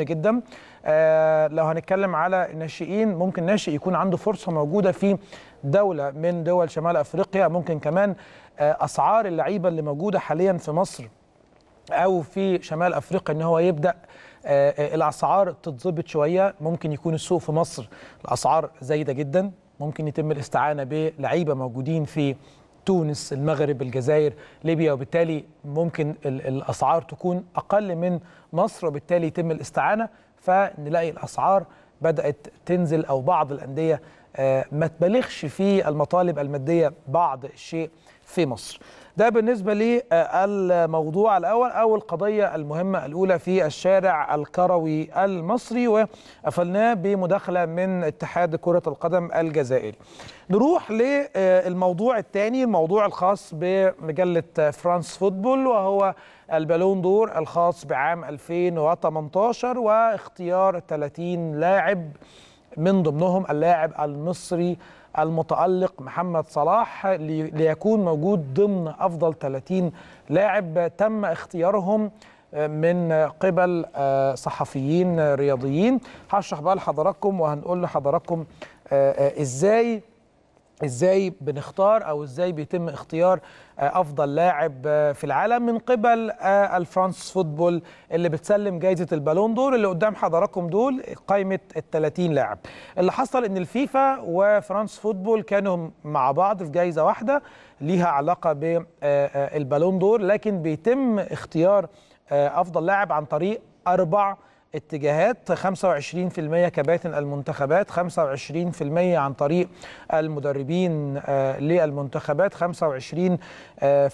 جدا آه لو هنتكلم على الناشئين ممكن ناشئ يكون عنده فرصه موجوده في دوله من دول شمال افريقيا ممكن كمان آه اسعار اللعيبه اللي موجوده حاليا في مصر او في شمال افريقيا ان هو يبدا آه, آه، الاسعار تتظبط شويه ممكن يكون السوق في مصر الاسعار زايده جدا ممكن يتم الاستعانه بلعيبه موجودين في تونس المغرب الجزائر ليبيا وبالتالي ممكن الأسعار تكون أقل من مصر وبالتالي يتم الاستعانة فنلاقي الأسعار بدأت تنزل أو بعض الأندية آه، ما تبالغش في المطالب المادية بعض الشيء في مصر ده بالنسبة للموضوع آه، الأول أو القضية المهمة الأولى في الشارع الكروي المصري وقفلناه بمداخلة من اتحاد كرة القدم الجزائري نروح للموضوع الثاني الموضوع الخاص بمجلة فرانس فوتبول وهو البالون دور الخاص بعام 2018 واختيار 30 لاعب من ضمنهم اللاعب المصري المتألق محمد صلاح ليكون موجود ضمن أفضل 30 لاعب تم اختيارهم آه، من قبل آه، صحفيين رياضيين هشرح بقى لحضراتكم وهنقول لحضراتكم آه، ازاي ازاي بنختار او ازاي بيتم اختيار آه، افضل لاعب آه، في العالم من قبل آه، الفرانس فوتبول اللي بتسلم جائزه البالون دور اللي قدام حضراتكم دول قائمه ال 30 لاعب اللي حصل ان الفيفا وفرانس فوتبول كانوا مع بعض في جائزه واحده ليها علاقه بالبالون دور لكن بيتم اختيار افضل لاعب عن طريق اربع اتجاهات 25% كباتن المنتخبات 25% عن طريق المدربين آه، للمنتخبات 25% آه،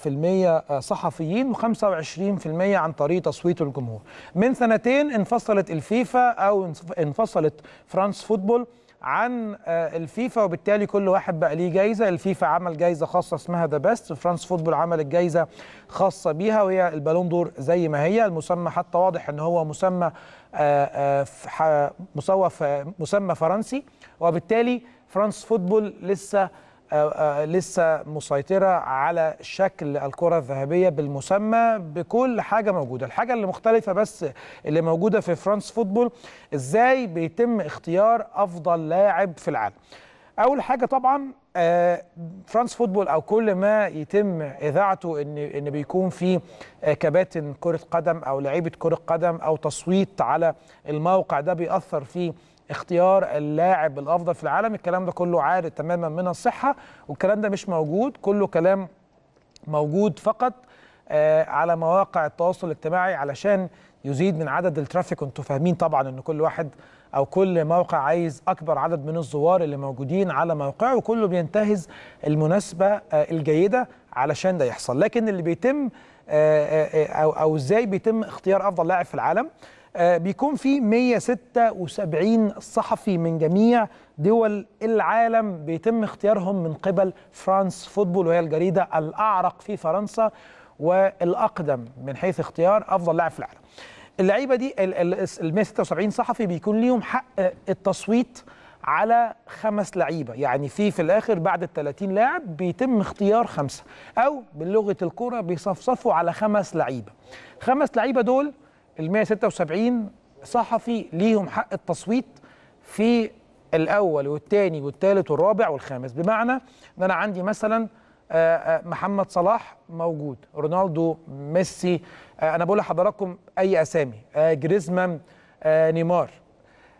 آه، صحفيين و25% عن طريق تصويت الجمهور من سنتين انفصلت الفيفا أو انفصلت فرانس فوتبول عن آه، الفيفا وبالتالي كل واحد بقى ليه جايزه الفيفا عمل جايزه خاصه اسمها ذا بيست فرانس فوتبول عملت جايزه خاصه بيها وهي البالون دور زي ما هي المسمى حتى واضح ان هو مسمى آه، آه، مسمى فرنسي وبالتالي فرانس فوتبول لسه آه، آه، لسه مسيطرة على شكل الكرة الذهبية بالمسمى بكل حاجة موجودة الحاجة اللي مختلفة بس اللي موجودة في فرانس فوتبول ازاي بيتم اختيار أفضل لاعب في العالم أول حاجة طبعا آه، فرانس فوتبول او كل ما يتم اذاعته ان ان بيكون في كباتن كره قدم او لعيبه كره قدم او تصويت على الموقع ده بيأثر في اختيار اللاعب الافضل في العالم الكلام ده كله عارض تماما من الصحه والكلام ده مش موجود كله كلام موجود فقط آه، على مواقع التواصل الاجتماعي علشان يزيد من عدد الترافيك وانتم فاهمين طبعا ان كل واحد او كل موقع عايز اكبر عدد من الزوار اللي موجودين على موقعه وكله بينتهز المناسبه آه، الجيده علشان ده يحصل لكن اللي بيتم آه، او ازاي بيتم اختيار افضل لاعب في العالم آه، بيكون في 176 صحفي من جميع دول العالم بيتم اختيارهم من قبل فرانس فوتبول وهي الجريدة الأعرق في فرنسا والأقدم من حيث اختيار أفضل لاعب في العالم اللعيبة دي ال 176 صحفي بيكون ليهم حق آه، التصويت على خمس لعيبه يعني في في الاخر بعد ال 30 لاعب بيتم اختيار خمسه او بلغه الكوره بيصفصفوا على خمس لعيبه خمس لعيبه دول ال 176 صحفي ليهم حق التصويت في الاول والثاني والثالث والرابع والخامس بمعنى ان انا عندي مثلا آه، آه، محمد صلاح موجود رونالدو ميسي آه، انا بقول لحضراتكم اي اسامي جريزمان نيمار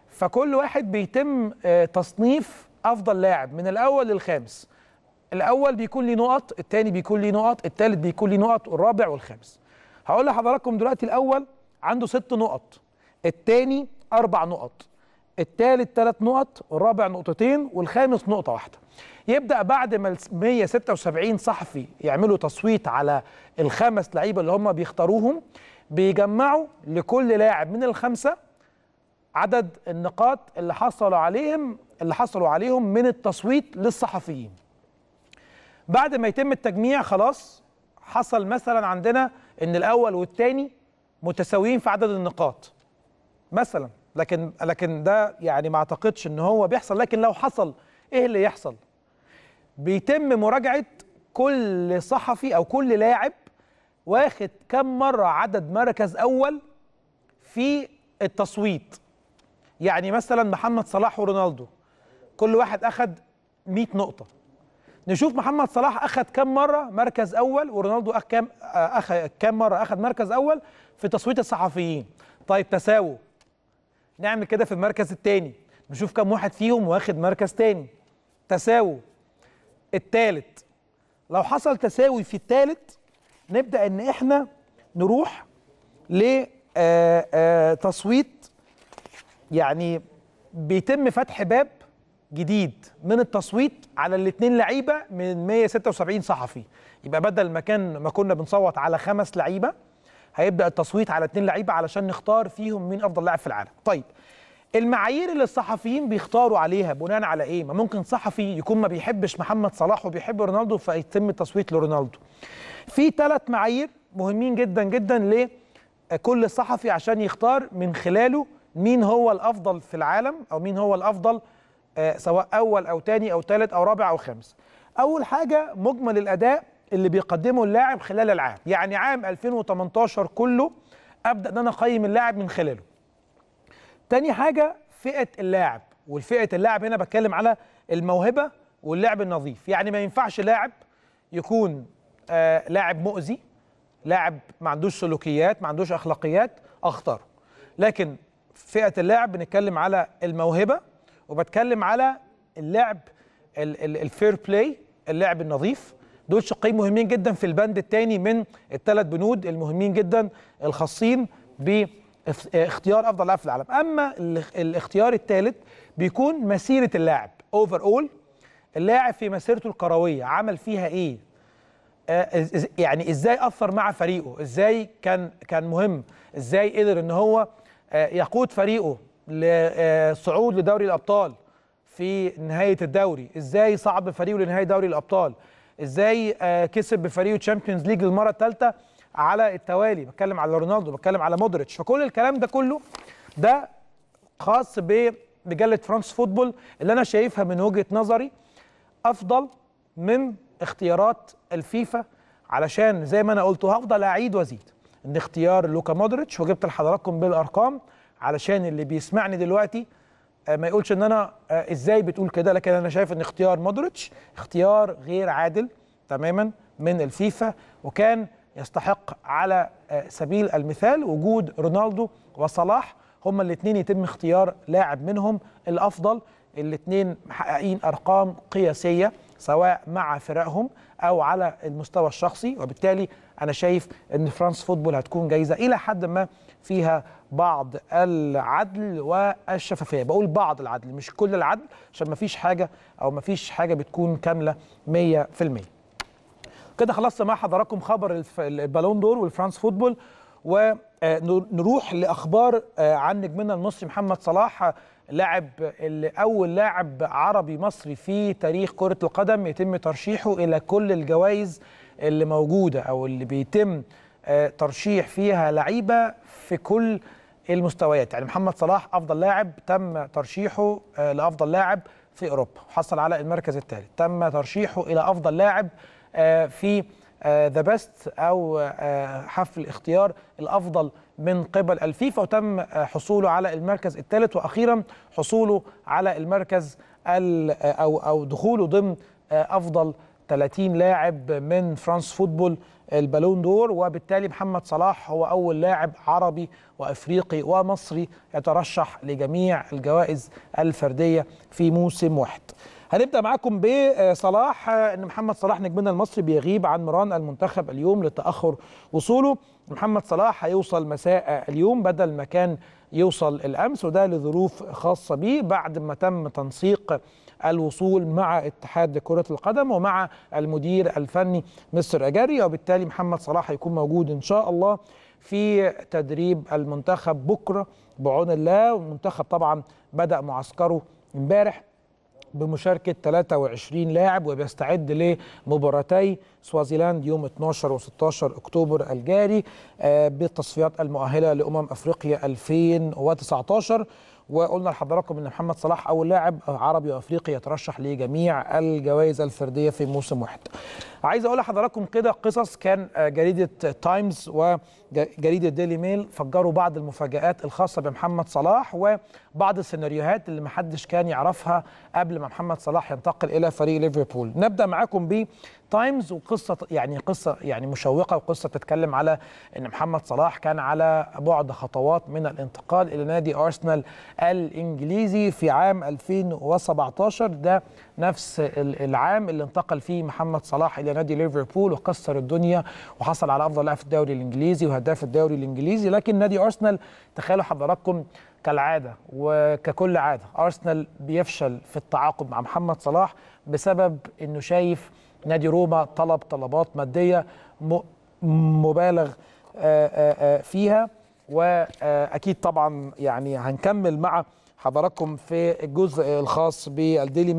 فكل واحد بيتم تصنيف افضل لاعب من الاول للخامس الاول بيكون ليه نقط الثاني بيكون ليه نقط الثالث بيكون ليه نقط والرابع والخامس هقول لحضراتكم دلوقتي الاول عنده ست نقط الثاني اربع نقط الثالث ثلاث نقط الرابع نقطتين والخامس نقطه واحده يبدا بعد ما 176 صحفي يعملوا تصويت على الخمس لعيبه اللي هم بيختاروهم بيجمعوا لكل لاعب من الخمسه عدد النقاط اللي حصلوا عليهم اللي حصلوا عليهم من التصويت للصحفيين بعد ما يتم التجميع خلاص حصل مثلا عندنا ان الاول والثاني متساويين في عدد النقاط مثلا لكن لكن ده يعني ما اعتقدش ان هو بيحصل لكن لو حصل ايه اللي يحصل بيتم مراجعه كل صحفي او كل لاعب واخد كم مره عدد مركز اول في التصويت يعني مثلا محمد صلاح ورونالدو كل واحد اخد 100 نقطه نشوف محمد صلاح اخذ كام مره مركز اول ورونالدو اخذ كام اخذ كام مره اخذ مركز اول في تصويت الصحفيين طيب تساووا نعمل كده في المركز الثاني نشوف كام واحد فيهم واخد مركز ثاني تساووا الثالث لو حصل تساوي في الثالث نبدا ان احنا نروح ل آه، آه، تصويت يعني بيتم فتح باب جديد من التصويت على الاثنين لعيبه من 176 صحفي يبقى بدل ما كان ما كنا بنصوت على خمس لعيبه هيبدا التصويت على اثنين لعيبه علشان نختار فيهم مين افضل لاعب في العالم طيب المعايير اللي الصحفيين بيختاروا عليها بناء على ايه ما ممكن صحفي يكون ما بيحبش محمد صلاح وبيحب رونالدو فيتم التصويت لرونالدو في ثلاث معايير مهمين جدا جدا لكل صحفي عشان يختار من خلاله مين هو الافضل في العالم او مين هو الافضل آه، سواء اول او ثاني او ثالث او رابع او خامس اول حاجه مجمل الاداء اللي بيقدمه اللاعب خلال العام يعني عام 2018 كله ابدا ان انا اقيم اللاعب من خلاله تاني حاجه فئه اللاعب والفئه اللاعب هنا بتكلم على الموهبه واللعب النظيف يعني ما ينفعش لاعب يكون آه لاعب مؤذي لاعب ما عندوش سلوكيات ما عندوش اخلاقيات اخطر لكن فئه اللاعب بنتكلم على الموهبه وبتكلم على اللعب الفير بلاي اللعب النظيف دول شقين مهمين جدا في البند الثاني من الثلاث بنود المهمين جدا الخاصين باختيار افضل لاعب في العالم اما الاختيار الثالث بيكون مسيره اللاعب اوفر اول اللاعب في مسيرته الكرويه عمل فيها ايه آه، يعني ازاي اثر مع فريقه ازاي كان كان مهم ازاي قدر ان هو آه، يقود فريقه لصعود آه، لدوري الابطال في نهايه الدوري ازاي صعب فريقه لنهايه دوري الابطال ازاي آه، كسب بفريقه تشامبيونز ليج للمره الثالثه على التوالي بتكلم على رونالدو بتكلم على مودريتش فكل الكلام ده كله ده خاص بمجله فرانس فوتبول اللي انا شايفها من وجهه نظري افضل من اختيارات الفيفا علشان زي ما انا قلت هفضل اعيد وازيد ان اختيار لوكا مودريتش وجبت لحضراتكم بالارقام علشان اللي بيسمعني دلوقتي آه، ما يقولش ان انا آه، ازاي بتقول كده لكن انا شايف ان اختيار مودريتش اختيار غير عادل تماما من الفيفا وكان يستحق على آه، سبيل المثال وجود رونالدو وصلاح هما الاثنين يتم اختيار لاعب منهم الافضل الاثنين محققين ارقام قياسيه سواء مع فرقهم او على المستوى الشخصي وبالتالي انا شايف ان فرانس فوتبول هتكون جايزه الى حد ما فيها بعض العدل والشفافيه بقول بعض العدل مش كل العدل عشان ما فيش حاجه او ما فيش حاجه بتكون كامله 100% كده خلصت مع حضراتكم خبر البالون دور والفرانس فوتبول ونروح لاخبار آه، عن نجمنا المصري محمد صلاح لاعب اول لاعب عربي مصري في تاريخ كره القدم يتم ترشيحه الى كل الجوائز اللي موجوده او اللي بيتم آه، ترشيح فيها لعيبه في كل المستويات يعني محمد صلاح افضل لاعب تم ترشيحه آه، لافضل لاعب في اوروبا حصل على المركز الثالث تم ترشيحه الى افضل لاعب آه، في ذا بيست او حفل اختيار الافضل من قبل الفيفا وتم حصوله على المركز الثالث واخيرا حصوله على المركز او او دخوله ضمن افضل 30 لاعب من فرانس فوتبول البالون دور وبالتالي محمد صلاح هو أول لاعب عربي وأفريقي ومصري يترشح لجميع الجوائز الفردية في موسم واحد هنبدا معاكم بصلاح آه، آه، ان محمد صلاح نجمنا المصري بيغيب عن مران المنتخب اليوم لتاخر وصوله محمد صلاح هيوصل مساء اليوم بدل ما كان يوصل الامس وده لظروف خاصه بيه بعد ما تم تنسيق الوصول مع اتحاد كرة القدم ومع المدير الفني مستر أجاري وبالتالي محمد صلاح هيكون موجود إن شاء الله في تدريب المنتخب بكرة بعون الله والمنتخب طبعا بدأ معسكره امبارح بمشاركة 23 لاعب وبيستعد لمباراتي سوازيلاند يوم 12 و16 أكتوبر الجاري آه، بالتصفيات المؤهلة لأمم أفريقيا 2019 وقلنا لحضراتكم ان محمد صلاح اول لاعب عربي وافريقي يترشح لجميع الجوائز الفرديه في موسم واحد عايز اقول لحضراتكم كده قصص كان آه، جريده تايمز وجريده ديلي ميل فجروا بعض المفاجات الخاصه بمحمد صلاح وبعض السيناريوهات اللي محدش كان يعرفها قبل ما محمد صلاح ينتقل الى فريق ليفربول نبدا معاكم ب تايمز وقصه يعني قصه يعني مشوقه وقصه بتتكلم على ان محمد صلاح كان على بعد خطوات من الانتقال الى نادي ارسنال الانجليزي في عام 2017 ده نفس العام اللي انتقل فيه محمد صلاح الى نادي ليفربول وكسر الدنيا وحصل على افضل لاعب في الدوري الانجليزي وهداف الدوري الانجليزي لكن نادي ارسنال تخيلوا حضراتكم كالعاده وككل عاده ارسنال بيفشل في التعاقد مع محمد صلاح بسبب انه شايف نادي روما طلب طلبات ماديه مبالغ آه، آه، آه، فيها واكيد طبعا يعني هنكمل مع حضراتكم في الجزء الخاص بالديلي